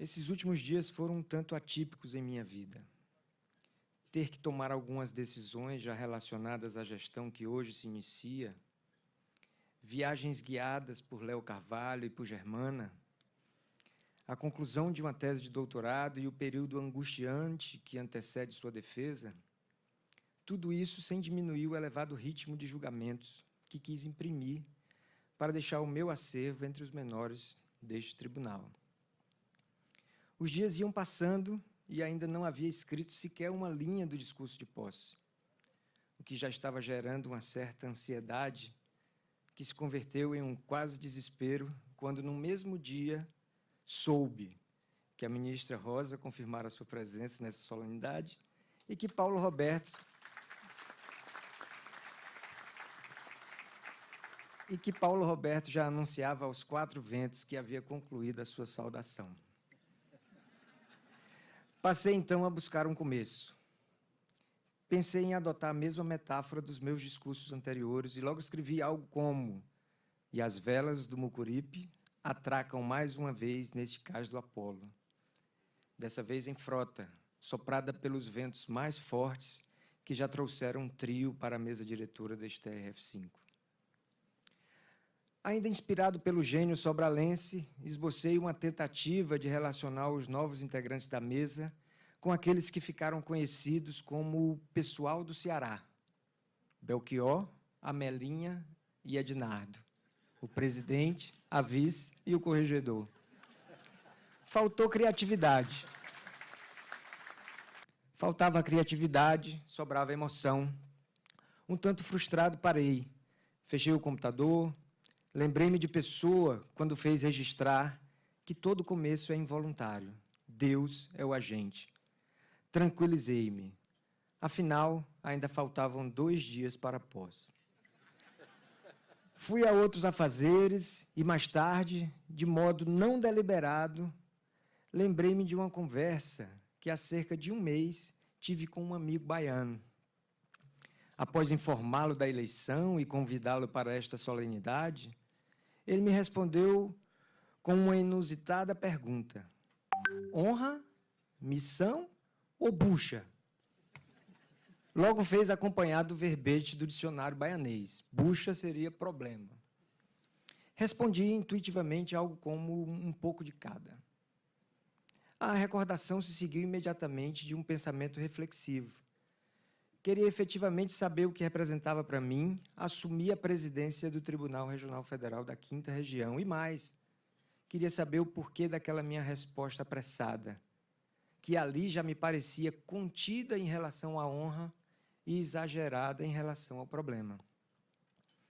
Esses últimos dias foram um tanto atípicos em minha vida. Ter que tomar algumas decisões já relacionadas à gestão que hoje se inicia, viagens guiadas por Léo Carvalho e por Germana, a conclusão de uma tese de doutorado e o período angustiante que antecede sua defesa, tudo isso sem diminuir o elevado ritmo de julgamentos que quis imprimir para deixar o meu acervo entre os menores deste tribunal. Os dias iam passando e ainda não havia escrito sequer uma linha do discurso de posse, o que já estava gerando uma certa ansiedade que se converteu em um quase desespero quando, no mesmo dia, soube que a ministra Rosa confirmara sua presença nessa solenidade e que Paulo Roberto e que Paulo Roberto já anunciava aos quatro ventos que havia concluído a sua saudação. Passei então a buscar um começo. Pensei em adotar a mesma metáfora dos meus discursos anteriores e logo escrevi algo como: E as velas do Mucuripe atracam mais uma vez neste cais do Apolo. Dessa vez em frota, soprada pelos ventos mais fortes que já trouxeram um trio para a mesa diretora deste TRF-5. Ainda inspirado pelo gênio sobralense, esbocei uma tentativa de relacionar os novos integrantes da mesa com aqueles que ficaram conhecidos como o pessoal do Ceará: Belchior, Amelinha e Ednardo, o presidente, a vice e o corregedor. Faltou criatividade. Faltava criatividade, sobrava emoção. Um tanto frustrado, parei. Fechei o computador, Lembrei-me de pessoa quando fez registrar que todo começo é involuntário. Deus é o agente. Tranquilizei-me. Afinal, ainda faltavam dois dias para a pós. Fui a outros afazeres e mais tarde, de modo não deliberado, lembrei-me de uma conversa que há cerca de um mês tive com um amigo baiano após informá-lo da eleição e convidá-lo para esta solenidade, ele me respondeu com uma inusitada pergunta: honra, missão ou bucha? Logo fez acompanhado o verbete do dicionário baianês: bucha seria problema. Respondi intuitivamente algo como um pouco de cada. A recordação se seguiu imediatamente de um pensamento reflexivo queria efetivamente saber o que representava para mim assumir a presidência do Tribunal Regional Federal da Quinta Região e mais, queria saber o porquê daquela minha resposta apressada, que ali já me parecia contida em relação à honra e exagerada em relação ao problema.